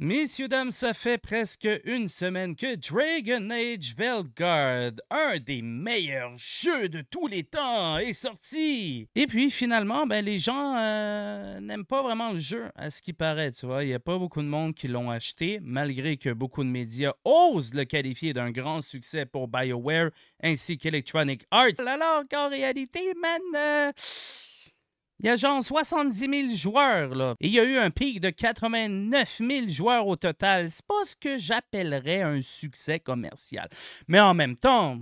Messieurs, dames, ça fait presque une semaine que Dragon Age Velguard, un des meilleurs jeux de tous les temps, est sorti. Et puis finalement, ben, les gens euh, n'aiment pas vraiment le jeu, à ce qui paraît, tu vois. Il n'y a pas beaucoup de monde qui l'ont acheté, malgré que beaucoup de médias osent le qualifier d'un grand succès pour BioWare ainsi qu'Electronic Arts. Alors qu'en réalité, man... Euh, il y a genre 70 000 joueurs, là. Et il y a eu un pic de 89 000 joueurs au total. C'est pas ce que j'appellerais un succès commercial. Mais en même temps,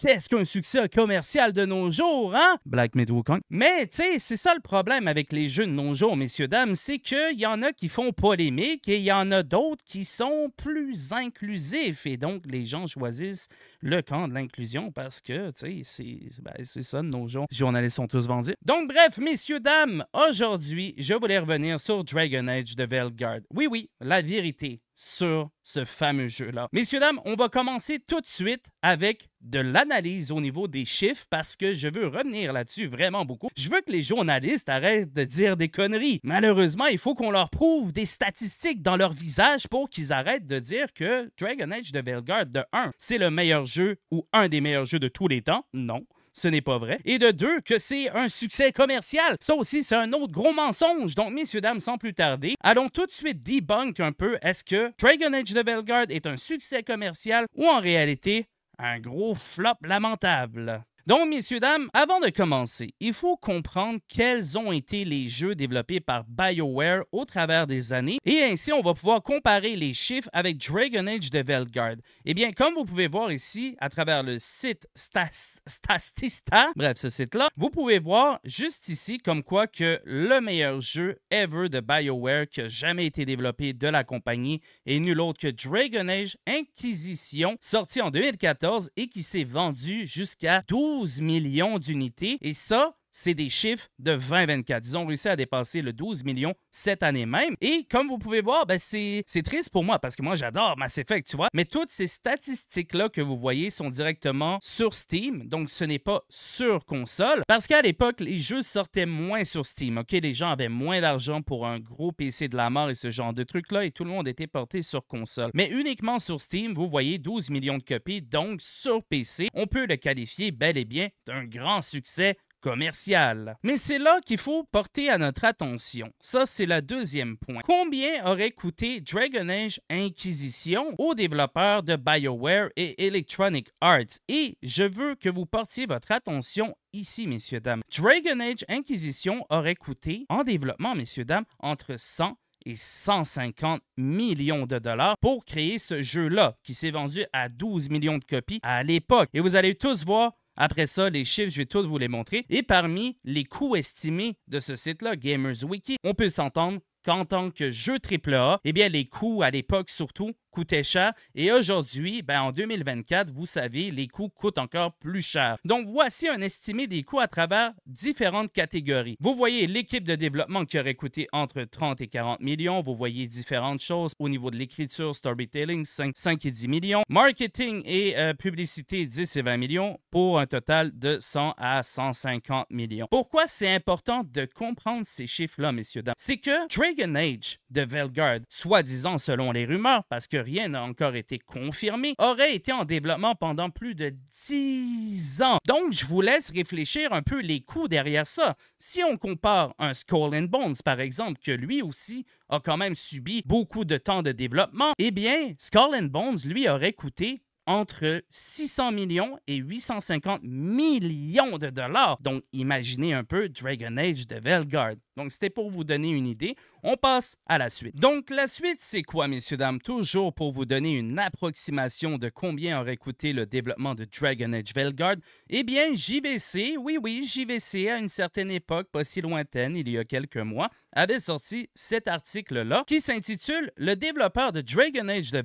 Qu'est-ce qu'un succès commercial de nos jours, hein? Black Meat Mais, tu sais, c'est ça le problème avec les jeux de nos jours, messieurs, dames, c'est qu'il y en a qui font polémique et il y en a d'autres qui sont plus inclusifs. Et donc, les gens choisissent le camp de l'inclusion parce que, tu sais, ben, c'est ça de nos jours. Les journalistes sont tous vendus. Donc, bref, messieurs, dames, aujourd'hui, je voulais revenir sur Dragon Age de Velgard. Oui, oui, la vérité sur ce fameux jeu-là. Messieurs, dames, on va commencer tout de suite avec de l'analyse au niveau des chiffres parce que je veux revenir là-dessus vraiment beaucoup. Je veux que les journalistes arrêtent de dire des conneries. Malheureusement, il faut qu'on leur prouve des statistiques dans leur visage pour qu'ils arrêtent de dire que Dragon Age de Belgard de 1, c'est le meilleur jeu ou un des meilleurs jeux de tous les temps. Non ce n'est pas vrai. Et de deux, que c'est un succès commercial. Ça aussi, c'est un autre gros mensonge. Donc, messieurs, dames, sans plus tarder, allons tout de suite debunk un peu est-ce que Dragon Age de Veilguard est un succès commercial ou en réalité un gros flop lamentable. Donc, messieurs, dames, avant de commencer, il faut comprendre quels ont été les jeux développés par BioWare au travers des années, et ainsi on va pouvoir comparer les chiffres avec Dragon Age de Veldguard. Eh bien, comme vous pouvez voir ici, à travers le site Statista, bref, ce site-là, vous pouvez voir juste ici comme quoi que le meilleur jeu ever de BioWare qui a jamais été développé de la compagnie est nul autre que Dragon Age Inquisition, sorti en 2014 et qui s'est vendu jusqu'à 12 12 millions d'unités. Et ça, c'est des chiffres de 2024. Ils ont réussi à dépasser le 12 millions cette année même. Et comme vous pouvez voir, ben, c'est triste pour moi parce que moi, j'adore Mass Effect, tu vois. Mais toutes ces statistiques-là que vous voyez sont directement sur Steam. Donc, ce n'est pas sur console. Parce qu'à l'époque, les jeux sortaient moins sur Steam. OK, les gens avaient moins d'argent pour un gros PC de la mort et ce genre de trucs-là. Et tout le monde était porté sur console. Mais uniquement sur Steam, vous voyez 12 millions de copies. Donc, sur PC, on peut le qualifier bel et bien d'un grand succès commercial. Mais c'est là qu'il faut porter à notre attention. Ça, c'est le deuxième point. Combien aurait coûté Dragon Age Inquisition aux développeurs de BioWare et Electronic Arts? Et je veux que vous portiez votre attention ici, messieurs, dames. Dragon Age Inquisition aurait coûté en développement, messieurs, dames, entre 100 et 150 millions de dollars pour créer ce jeu-là, qui s'est vendu à 12 millions de copies à l'époque. Et vous allez tous voir après ça, les chiffres, je vais tous vous les montrer. Et parmi les coûts estimés de ce site-là, Gamers Wiki, on peut s'entendre qu'en tant que jeu AAA, eh bien, les coûts à l'époque surtout coûtait cher. Et aujourd'hui, ben, en 2024, vous savez, les coûts coûtent encore plus cher. Donc voici un estimé des coûts à travers différentes catégories. Vous voyez l'équipe de développement qui aurait coûté entre 30 et 40 millions. Vous voyez différentes choses au niveau de l'écriture, storytelling, 5, 5, et 10 millions. Marketing et euh, publicité, 10 et 20 millions pour un total de 100 à 150 millions. Pourquoi c'est important de comprendre ces chiffres-là, messieurs, dames? C'est que Dragon Age de Velgard, soi-disant selon les rumeurs, parce que rien n'a encore été confirmé, aurait été en développement pendant plus de 10 ans. Donc, je vous laisse réfléchir un peu les coûts derrière ça. Si on compare un Skull and Bones, par exemple, que lui aussi a quand même subi beaucoup de temps de développement, eh bien, Skull and Bones, lui, aurait coûté entre 600 millions et 850 millions de dollars. Donc, imaginez un peu Dragon Age de Valgard. Donc, c'était pour vous donner une idée. On passe à la suite. Donc, la suite, c'est quoi, messieurs, dames? Toujours pour vous donner une approximation de combien aurait coûté le développement de Dragon Age Velguard. Eh bien, JVC, oui, oui, JVC, à une certaine époque, pas si lointaine, il y a quelques mois, avait sorti cet article-là qui s'intitule Le développeur de Dragon Age de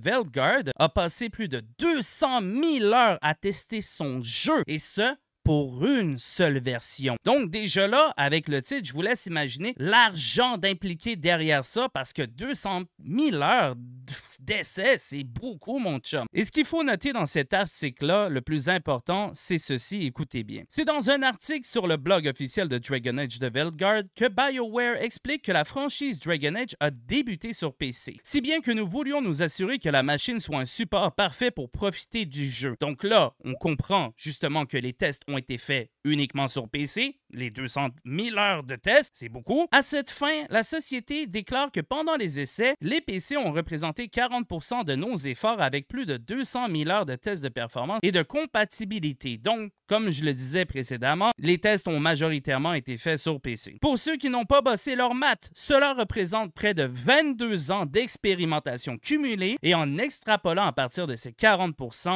a passé plus de 200 000 heures à tester son jeu. Et ce, pour une seule version. Donc déjà là, avec le titre, je vous laisse imaginer l'argent d'impliquer derrière ça parce que 200 000 heures d'essai, c'est beaucoup mon chum. Et ce qu'il faut noter dans cet article-là, le plus important, c'est ceci, écoutez bien. C'est dans un article sur le blog officiel de Dragon Age de Veldguard que BioWare explique que la franchise Dragon Age a débuté sur PC. Si bien que nous voulions nous assurer que la machine soit un support parfait pour profiter du jeu. Donc là, on comprend justement que les tests ont été fait uniquement sur PC, les 200 000 heures de tests, c'est beaucoup. À cette fin, la société déclare que pendant les essais, les PC ont représenté 40 de nos efforts avec plus de 200 000 heures de tests de performance et de compatibilité. Donc, comme je le disais précédemment, les tests ont majoritairement été faits sur PC. Pour ceux qui n'ont pas bossé leur maths, cela représente près de 22 ans d'expérimentation cumulée et en extrapolant à partir de ces 40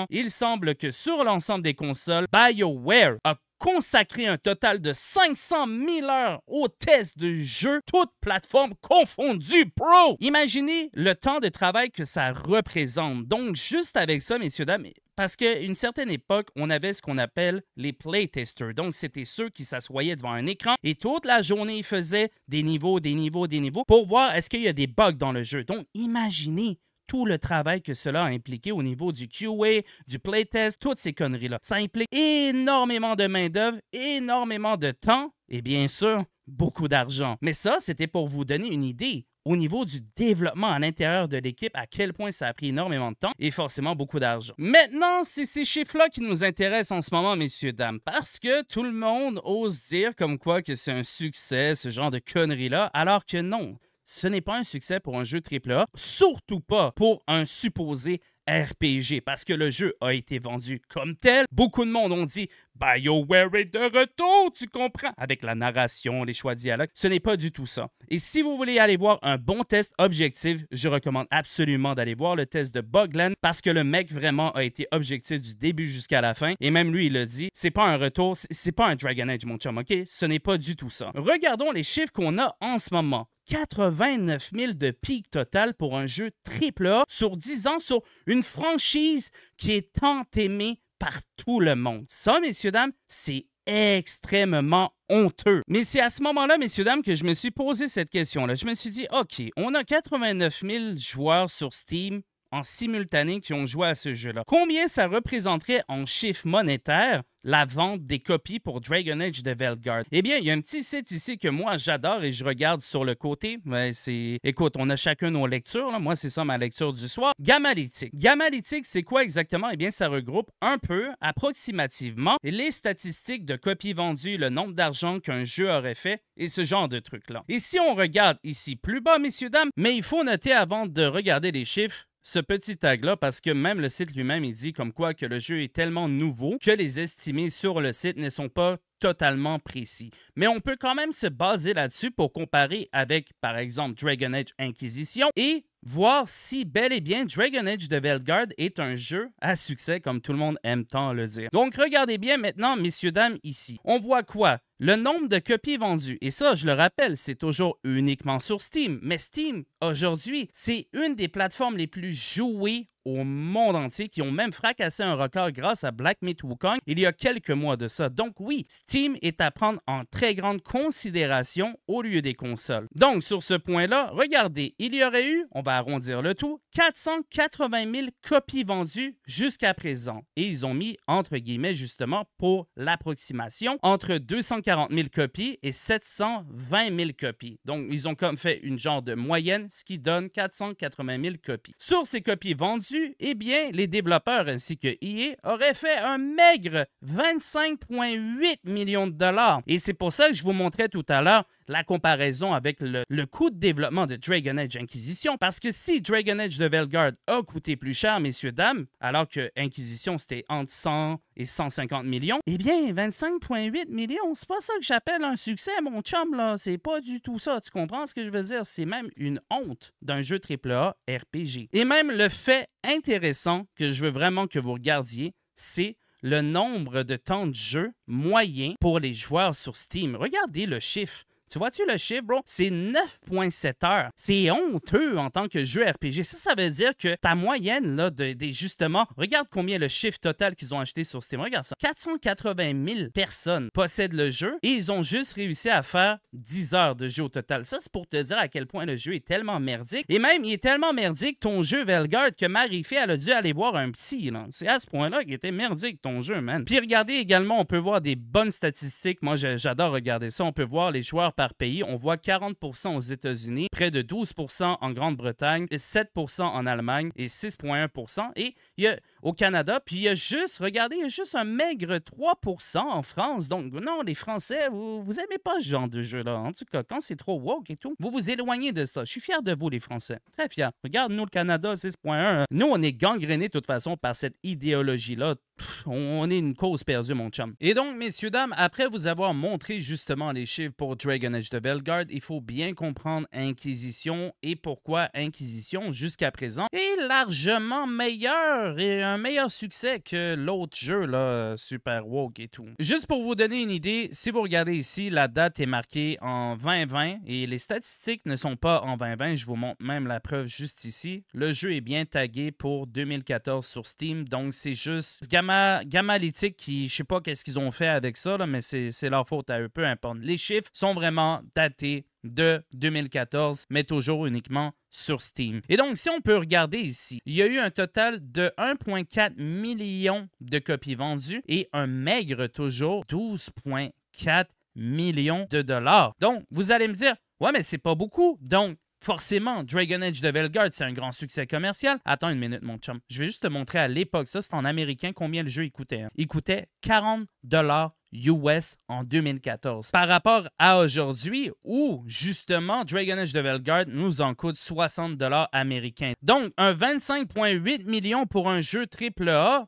il semble que sur l'ensemble des consoles, BioWare a Consacrer un total de 500 000 heures au test de jeu. toutes plateformes confondues, pro! Imaginez le temps de travail que ça représente. Donc, juste avec ça, messieurs, dames, parce qu'à une certaine époque, on avait ce qu'on appelle les playtesters. Donc, c'était ceux qui s'assoyaient devant un écran et toute la journée, ils faisaient des niveaux, des niveaux, des niveaux pour voir est-ce qu'il y a des bugs dans le jeu. Donc, imaginez tout le travail que cela a impliqué au niveau du QA, du playtest, toutes ces conneries-là. Ça implique énormément de main-d'œuvre, énormément de temps et bien sûr, beaucoup d'argent. Mais ça, c'était pour vous donner une idée au niveau du développement à l'intérieur de l'équipe, à quel point ça a pris énormément de temps et forcément beaucoup d'argent. Maintenant, c'est ces chiffres-là qui nous intéressent en ce moment, messieurs, dames, parce que tout le monde ose dire comme quoi que c'est un succès, ce genre de conneries-là, alors que non ce n'est pas un succès pour un jeu AAA, surtout pas pour un supposé RPG, parce que le jeu a été vendu comme tel. Beaucoup de monde ont dit BioWare est de retour, tu comprends, avec la narration, les choix de dialogue. Ce n'est pas du tout ça. Et si vous voulez aller voir un bon test objectif, je recommande absolument d'aller voir le test de Bogland parce que le mec vraiment a été objectif du début jusqu'à la fin. Et même lui, il le dit, c'est pas un retour, c'est pas un Dragon Age, mon chum, ok? Ce n'est pas du tout ça. Regardons les chiffres qu'on a en ce moment. 89 000 de pic total pour un jeu triple sur 10 ans sur une franchise qui est tant aimée par tout le monde. Ça, messieurs, dames, c'est extrêmement honteux. Mais c'est à ce moment-là, messieurs, dames, que je me suis posé cette question-là. Je me suis dit, OK, on a 89 000 joueurs sur Steam en simultané qui ont joué à ce jeu-là. Combien ça représenterait en chiffres monétaires la vente des copies pour Dragon Age de Veldguard. Eh bien, il y a un petit site ici que moi j'adore et je regarde sur le côté. Mais c'est, écoute, on a chacun nos lectures. Moi, c'est ça ma lecture du soir. Gamalytics. Gamalytics, c'est quoi exactement Eh bien, ça regroupe un peu, approximativement, les statistiques de copies vendues, le nombre d'argent qu'un jeu aurait fait et ce genre de trucs là. Et si on regarde ici plus bas, messieurs dames, mais il faut noter avant de regarder les chiffres ce petit tag-là parce que même le site lui-même, il dit comme quoi que le jeu est tellement nouveau que les estimés sur le site ne sont pas totalement précis. Mais on peut quand même se baser là-dessus pour comparer avec, par exemple, Dragon Age Inquisition et voir si bel et bien Dragon Age de Veldguard est un jeu à succès, comme tout le monde aime tant le dire. Donc regardez bien maintenant, messieurs, dames, ici. On voit quoi? Le nombre de copies vendues, et ça, je le rappelle, c'est toujours uniquement sur Steam, mais Steam, aujourd'hui, c'est une des plateformes les plus jouées au monde entier qui ont même fracassé un record grâce à Black Meat Wukong il y a quelques mois de ça. Donc oui, Steam est à prendre en très grande considération au lieu des consoles. Donc sur ce point-là, regardez, il y aurait eu, on va arrondir le tout, 480 000 copies vendues jusqu'à présent. Et ils ont mis entre guillemets justement pour l'approximation entre 240 000 copies et 720 000 copies. Donc ils ont comme fait une genre de moyenne, ce qui donne 480 000 copies. Sur ces copies vendues, eh bien, les développeurs ainsi que EA auraient fait un maigre 25,8 millions de dollars. Et c'est pour ça que je vous montrais tout à l'heure la comparaison avec le, coût de développement de Dragon Age Inquisition, parce que si Dragon Age de Velgard a coûté plus cher, messieurs, dames, alors que Inquisition, c'était entre 100 et 150 millions, eh bien, 25,8 millions, c'est pas ça que j'appelle un succès, mon chum, là. C'est pas du tout ça. Tu comprends ce que je veux dire? C'est même une honte d'un jeu AAA RPG. Et même le fait intéressant que je veux vraiment que vous regardiez, c'est le nombre de temps de jeu moyen pour les joueurs sur Steam. Regardez le chiffre. Tu vois-tu le chiffre, bro? C'est 9,7 heures. C'est honteux en tant que jeu RPG. Ça, ça veut dire que ta moyenne là, des justement, regarde combien le chiffre total qu'ils ont acheté sur Steam. Regarde ça. 480 000 personnes possèdent le jeu et ils ont juste réussi à faire 10 heures de jeu au total. Ça, c'est pour te dire à quel point le jeu est tellement merdique. Et même, il est tellement merdique, ton jeu Velgard, que Marie-Fée, elle a dû aller voir un psy. C'est à ce point-là qu'il était merdique, ton jeu, man. Puis regardez également, on peut voir des bonnes statistiques. Moi, j'adore regarder ça. On peut voir les joueurs pays. On voit 40 aux États-Unis, près de 12 en Grande-Bretagne, 7 en Allemagne et 6,1 Et il y a au Canada, puis il y a juste, regardez, il y a juste un maigre 3 en France. Donc, non, les Français, vous, vous aimez pas ce genre de jeu-là. En tout cas, quand c'est trop woke et tout, vous vous éloignez de ça. Je suis fier de vous, les Français. Très fier. Regarde, nous, le Canada, 6,1. Nous, on est gangrénés, de toute façon, par cette idéologie-là on est une cause perdue, mon chum. Et donc, messieurs, dames, après vous avoir montré justement les chiffres pour Dragon Age de Belgard, il faut bien comprendre Inquisition et pourquoi Inquisition, jusqu'à présent, est largement meilleur et un meilleur succès que l'autre jeu, là, Super Woke et tout. Juste pour vous donner une idée, si vous regardez ici, la date est marquée en 2020 et les statistiques ne sont pas en 2020. Je vous montre même la preuve juste ici. Le jeu est bien tagué pour 2014 sur Steam, donc c'est juste gamma, Gamalytics qui, je sais pas qu'est-ce qu'ils ont fait avec ça, mais c'est leur faute à eux, peu importe. Les chiffres sont vraiment datés de 2014, mais toujours uniquement sur Steam. Et donc, si on peut regarder ici, il y a eu un total de 1,4 million de copies vendues et un maigre toujours 12,4 millions de dollars. Donc, vous allez me dire, ouais, mais c'est pas beaucoup. Donc, Forcément, Dragon Age de Guard, c'est un grand succès commercial. Attends une minute, mon chum. Je vais juste te montrer à l'époque, ça c'est en américain, combien le jeu coûtait. Il coûtait 40 hein? US en 2014. Par rapport à aujourd'hui, où justement Dragon Age de Guard nous en coûte 60 américains. Donc, un 25,8 millions pour un jeu A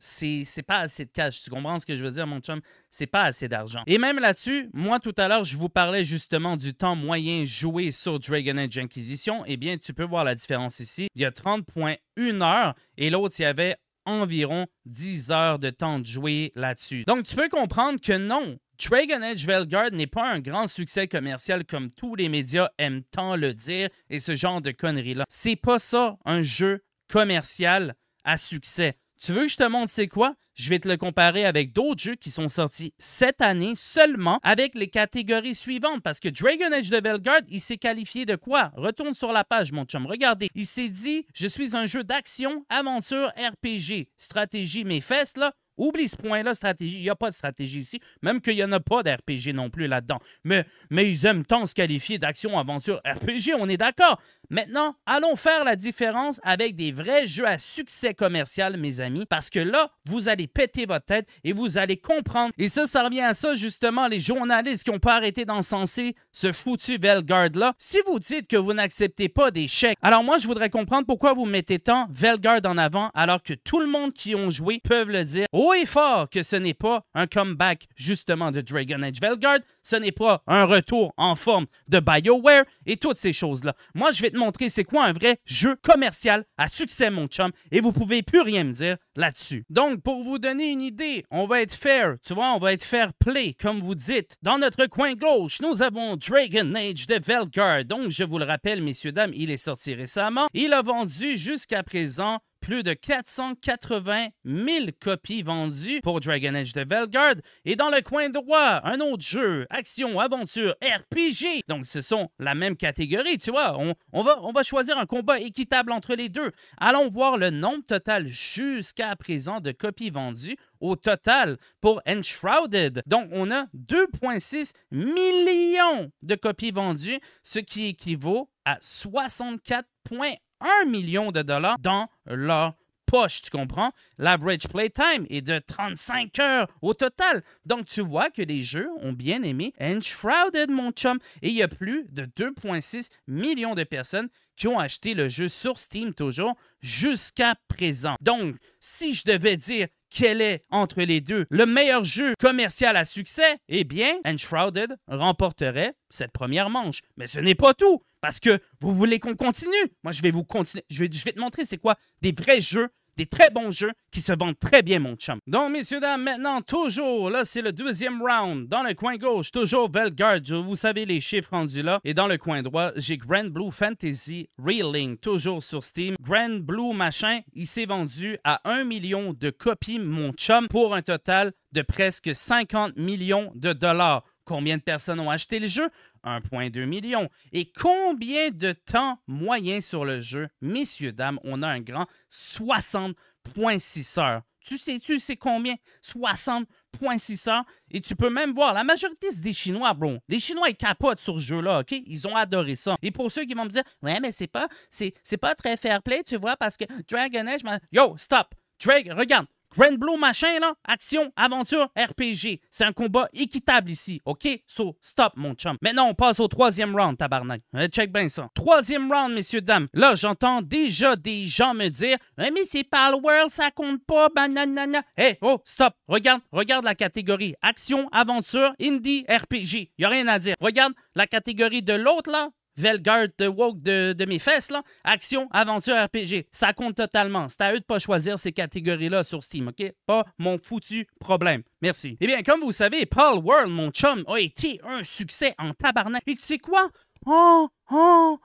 c'est pas assez de cash. Tu comprends ce que je veux dire, mon chum? C'est pas assez d'argent. Et même là-dessus, moi, tout à l'heure, je vous parlais justement du temps moyen joué sur Dragon Age Inquisition. Eh bien, tu peux voir la différence ici. Il y a 30.1 heures et l'autre, il y avait environ 10 heures de temps de jouer là-dessus. Donc, tu peux comprendre que non, Dragon Age Velgarde n'est pas un grand succès commercial comme tous les médias aiment tant le dire et ce genre de conneries-là. C'est pas ça un jeu commercial à succès. Tu veux que je te montre c'est quoi? Je vais te le comparer avec d'autres jeux qui sont sortis cette année seulement avec les catégories suivantes parce que Dragon Age de Belgard, il s'est qualifié de quoi? Retourne sur la page, mon chum. Regardez, il s'est dit Je suis un jeu d'action, aventure, RPG, stratégie, mes fesses là. Oublie ce point-là, stratégie. Il n'y a pas de stratégie ici, même qu'il n'y en a pas d'RPG non plus là-dedans. Mais, mais ils aiment tant se qualifier d'action, aventure, RPG, on est d'accord. Maintenant, allons faire la différence avec des vrais jeux à succès commercial, mes amis, parce que là, vous allez péter votre tête et vous allez comprendre. Et ça, ça revient à ça, justement, les journalistes qui n'ont pas arrêté d'encenser ce foutu Velgard-là. Si vous dites que vous n'acceptez pas des chèques, alors moi, je voudrais comprendre pourquoi vous mettez tant Velgard en avant alors que tout le monde qui ont joué peuvent le dire haut et fort que ce n'est pas un comeback, justement, de Dragon Age Velgard, ce n'est pas un retour en forme de BioWare et toutes ces choses-là. Moi, je vais te montrer c'est quoi un vrai jeu commercial à succès, mon chum, et vous pouvez plus rien me dire là-dessus. Donc, pour vous donner une idée, on va être fair, tu vois, on va être fair play, comme vous dites. Dans notre coin gauche, nous avons Dragon Age de Velgar. Donc, je vous le rappelle, messieurs, dames, il est sorti récemment. Il a vendu jusqu'à présent plus de 480 000 copies vendues pour Dragon Age de Velgard. Et dans le coin droit, un autre jeu, action, aventure, RPG. Donc, ce sont la même catégorie, tu vois. On, va, on va choisir un combat équitable entre les deux. Allons voir le nombre total jusqu'à présent de copies vendues au total pour Enshrouded. Donc, on a 2,6 millions de copies vendues, ce qui équivaut à 64,1 1 million de dollars dans leur poche, tu comprends? L'average playtime est de 35 heures au total. Donc, tu vois que les jeux ont bien aimé Enshrouded, mon chum, et il y a plus de 2,6 millions de personnes qui ont acheté le jeu sur Steam toujours jusqu'à présent. Donc, si je devais dire quel est entre les deux. Le meilleur jeu commercial à succès, eh bien, Enshrouded remporterait cette première manche. Mais ce n'est pas tout, parce que vous voulez qu'on continue. Moi, je vais vous continuer. Je vais, je vais te montrer c'est quoi des vrais jeux des très bons jeux qui se vendent très bien, mon chum. Donc, messieurs, dames, maintenant, toujours, là, c'est le deuxième round. Dans le coin gauche, toujours Velgard, vous savez les chiffres rendus là. Et dans le coin droit, j'ai Grand Blue Fantasy Reeling, toujours sur Steam. Grand Blue machin, il s'est vendu à 1 million de copies, mon chum, pour un total de presque 50 millions de dollars. Combien de personnes ont acheté le jeu? 1,2 million. Et combien de temps moyen sur le jeu? Messieurs, dames, on a un grand 60,6 heures. Tu sais-tu sais combien? 60,6 heures. Et tu peux même voir, la majorité, c'est des Chinois, bro. Les Chinois, ils capotent sur ce jeu-là, OK? Ils ont adoré ça. Et pour ceux qui vont me dire, ouais, mais c'est pas, c'est, pas très fair play, tu vois, parce que Dragon Age... Yo, stop! Drake, regarde, Grand Blue, machin, là, action, aventure, RPG. C'est un combat équitable ici, OK? So, stop, mon chum. Maintenant, on passe au troisième round, tabarnak. Euh, check bien ça. Troisième round, messieurs, dames. Là, j'entends déjà des gens me dire eh, Mais c'est pas le World, ça compte pas, bananana. Hé, eh, oh, stop. Regarde, regarde la catégorie. Action, aventure, indie, RPG. Y a rien à dire. Regarde la catégorie de l'autre, là. Velgard The walk de, de, mes fesses, là. Action, aventure, RPG. Ça compte totalement. C'est à eux de pas choisir ces catégories-là sur Steam, OK? Pas mon foutu problème. Merci. Eh bien, comme vous savez, Paul World, mon chum, a été un succès en tabarnak. Et tu sais quoi? Oh, oh,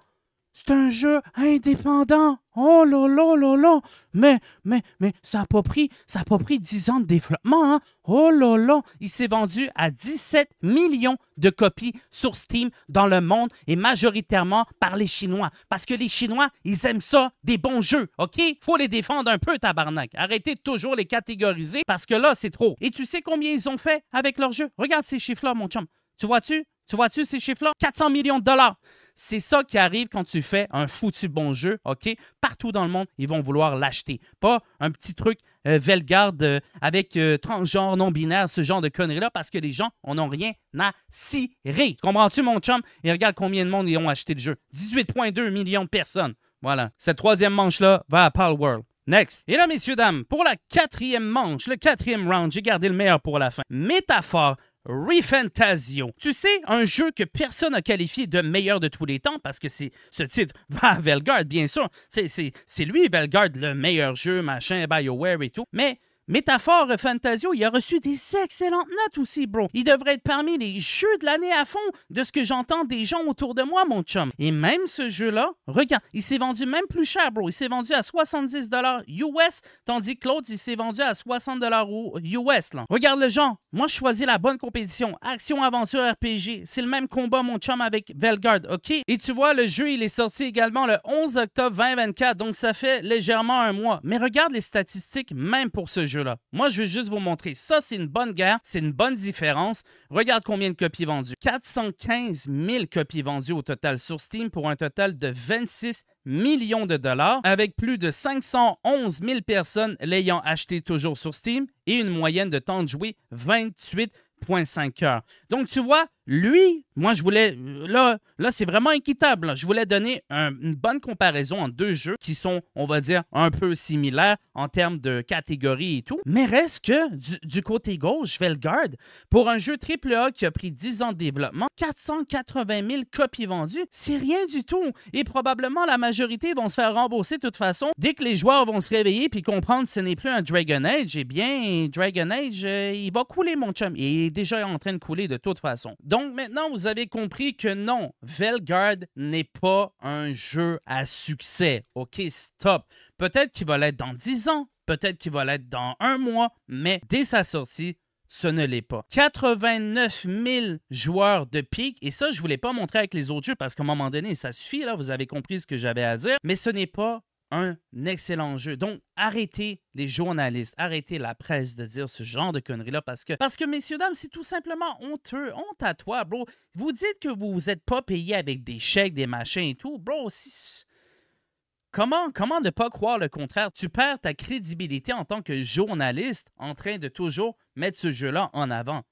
c'est un jeu indépendant. Oh là là là là! Mais, mais, mais, ça n'a pas pris, a pas pris 10 ans de développement, hein. Oh là là! Il s'est vendu à 17 millions de copies sur Steam dans le monde et majoritairement par les Chinois. Parce que les Chinois, ils aiment ça, des bons jeux, OK? Faut les défendre un peu, tabarnak. Arrêtez de toujours les catégoriser parce que là, c'est trop. Et tu sais combien ils ont fait avec leurs jeux? Regarde ces chiffres-là, mon chum. Tu vois-tu? Tu vois-tu ces chiffres-là? 400 millions de dollars. C'est ça qui arrive quand tu fais un foutu bon jeu, OK? Partout dans le monde, ils vont vouloir l'acheter. Pas un petit truc euh, velgarde euh, avec 30 euh, genres non binaires, ce genre de conneries-là, parce que les gens on ont rien à cirer. Comprends-tu, mon chum? Et regarde combien de monde ils ont acheté le jeu. 18,2 millions de personnes. Voilà. Cette troisième manche-là va à Power World. Next. Et là, messieurs, dames, pour la quatrième manche, le quatrième round, j'ai gardé le meilleur pour la fin. Métaphore Refantasio. Tu sais, un jeu que personne n'a qualifié de meilleur de tous les temps parce que c'est ce titre va bien sûr. C'est lui, Velgard, le meilleur jeu, machin, BioWare et tout. Mais Métaphore Fantasio, il a reçu des excellentes notes aussi, bro. Il devrait être parmi les jeux de l'année à fond de ce que j'entends des gens autour de moi, mon chum. Et même ce jeu-là, regarde, il s'est vendu même plus cher, bro. Il s'est vendu à 70 US, tandis que l'autre, il s'est vendu à 60 US, là. Regarde le genre. Moi, je choisis la bonne compétition. Action, aventure, RPG. C'est le même combat, mon chum, avec Velgard, OK? Et tu vois, le jeu, il est sorti également le 11 octobre 2024, donc ça fait légèrement un mois. Mais regarde les statistiques, même pour ce jeu. Moi, je vais juste vous montrer. Ça, c'est une bonne guerre, c'est une bonne différence. Regarde combien de copies vendues. 415 000 copies vendues au total sur Steam pour un total de 26 millions de dollars, avec plus de 511 000 personnes l'ayant acheté toujours sur Steam et une moyenne de temps de jouer 28 .5 heures. Donc, tu vois, lui, moi, je voulais. Là, là c'est vraiment équitable. Je voulais donner une bonne comparaison en deux jeux qui sont, on va dire, un peu similaires en termes de catégorie et tout. Mais reste que du, côté gauche, Velgard, pour un jeu AAA qui a pris 10 ans de développement, 480 000 copies vendues, c'est rien du tout. Et probablement la majorité vont se faire rembourser de toute façon. Dès que les joueurs vont se réveiller puis comprendre que ce n'est plus un Dragon Age, eh bien, Dragon Age, euh, il va couler, mon chum. Et est déjà en train de couler de toute façon. Donc maintenant, vous avez compris que non, Velgard n'est pas un jeu à succès. OK, stop. Peut-être qu'il va l'être dans 10 ans, peut-être qu'il va l'être dans un mois, mais dès sa sortie, ce ne l'est pas. 89 000 joueurs de pique, et ça, je ne voulais pas montrer avec les autres jeux parce qu'à un moment donné, ça suffit, là, vous avez compris ce que j'avais à dire, mais ce n'est pas un excellent jeu. Donc, arrêtez les journalistes, arrêtez la presse de dire ce genre de conneries-là parce que, parce que, messieurs, dames, c'est tout simplement honteux, honte à toi, bro. Vous dites que vous n'êtes pas payé avec des chèques, des machins et tout. Bro, Comment, comment ne pas croire le contraire? Tu perds ta crédibilité en tant que journaliste en train de toujours mettre ce jeu-là en avant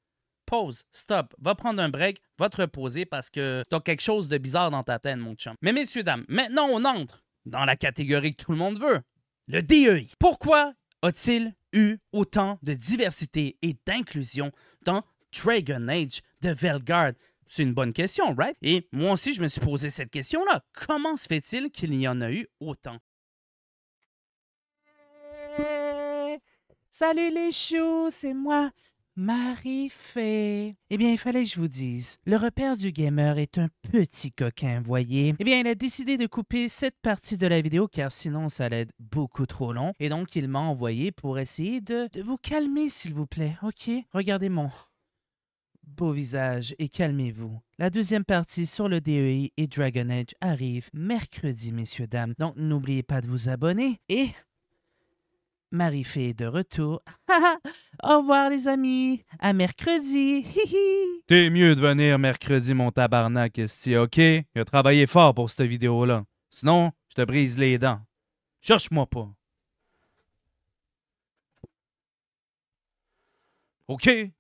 pause, stop, va prendre un break, va te reposer parce que t'as quelque chose de bizarre dans ta tête, mon chum. Mais messieurs, dames, maintenant on entre dans la catégorie que tout le monde veut, le DEI. Pourquoi a-t-il eu autant de diversité et d'inclusion dans Dragon Age de Velgard? C'est une bonne question, right? Et moi aussi, je me suis posé cette question-là. Comment se fait-il qu'il y en a eu autant? Salut les choux, c'est moi, marie fait. Eh bien, il fallait que je vous dise. Le repère du gamer est un petit coquin, voyez. Eh bien, il a décidé de couper cette partie de la vidéo car sinon ça allait être beaucoup trop long. Et donc, il m'a envoyé pour essayer de, de vous calmer, s'il vous plaît. OK? Regardez mon beau visage et calmez-vous. La deuxième partie sur le DEI et Dragon Age arrive mercredi, messieurs, dames. Donc, n'oubliez pas de vous abonner et marie fait de retour. Au revoir, les amis. À mercredi. T'es mieux de venir mercredi, mon tabarnak, si OK? Il a travaillé fort pour cette vidéo-là. Sinon, je te brise les dents. Cherche-moi pas. OK?